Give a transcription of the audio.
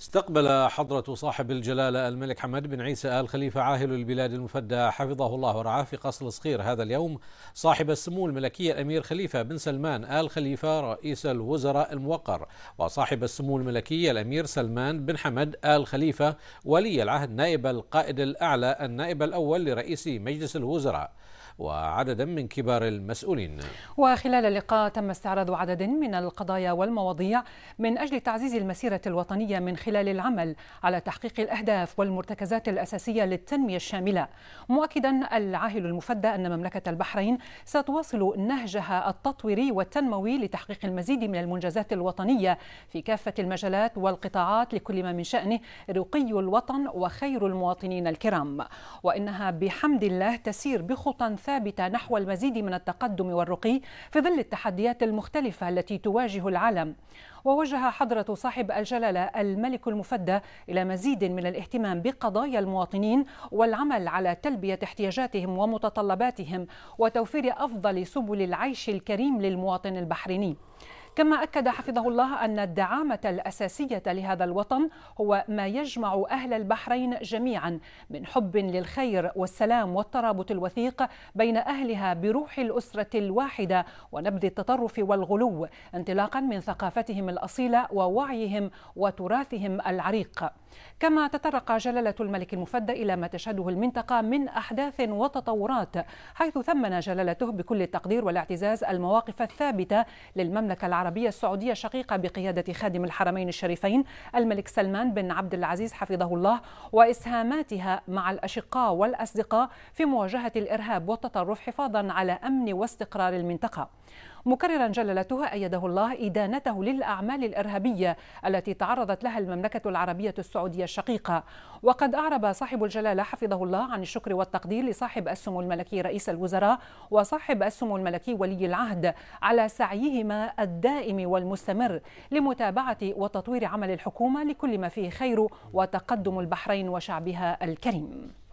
استقبل حضرة صاحب الجلالة الملك حمد بن عيسى آل خليفة عاهل البلاد المفدى حفظه الله ورعاه في قصر صغير هذا اليوم صاحب السمو الملكي الأمير خليفة بن سلمان آل خليفة رئيس الوزراء الموقر وصاحب السمو الملكي الأمير سلمان بن حمد آل خليفة ولي العهد نائب القائد الأعلى النائب الأول لرئيس مجلس الوزراء وعددا من كبار المسؤولين وخلال اللقاء تم استعراض عدد من القضايا والمواضيع من أجل تعزيز المسيرة الوطنية من خلال العمل على تحقيق الأهداف والمرتكزات الأساسية للتنمية الشاملة مؤكدا العاهل المفدى أن مملكة البحرين ستواصل نهجها التطويري والتنموي لتحقيق المزيد من المنجزات الوطنية في كافة المجالات والقطاعات لكل ما من شأنه رقي الوطن وخير المواطنين الكرام وإنها بحمد الله تسير بخطى ثابتة نحو المزيد من التقدم والرقي في ظل التحديات المختلفة التي تواجه العالم ووجه حضرة صاحب الجلالة الملك المفدى إلى مزيد من الاهتمام بقضايا المواطنين والعمل على تلبية احتياجاتهم ومتطلباتهم وتوفير أفضل سبل العيش الكريم للمواطن البحريني كما أكد حفظه الله أن الدعامة الأساسية لهذا الوطن هو ما يجمع أهل البحرين جميعا من حب للخير والسلام والترابط الوثيق بين أهلها بروح الأسرة الواحدة ونبذ التطرف والغلو انطلاقا من ثقافتهم الأصيلة ووعيهم وتراثهم العريق كما تطرق جلالة الملك المفدى إلى ما تشهده المنطقة من أحداث وتطورات حيث ثمن جلالته بكل التقدير والاعتزاز المواقف الثابتة للمملكة العربية السعودية الشقيقة بقيادة خادم الحرمين الشريفين الملك سلمان بن عبد العزيز حفظه الله وإسهاماتها مع الأشقاء والأصدقاء في مواجهة الإرهاب والتطرف حفاظا على أمن واستقرار المنطقة مكررا جلالته أيده الله إدانته للأعمال الإرهابية التي تعرضت لها المملكة العربية السعودية السعودية الشقيقة وقد أعرب صاحب الجلالة حفظه الله عن الشكر والتقدير لصاحب السمو الملكي رئيس الوزراء وصاحب السمو الملكي ولي العهد على سعيهما الدائم والمستمر لمتابعة وتطوير عمل الحكومة لكل ما فيه خير وتقدم البحرين وشعبها الكريم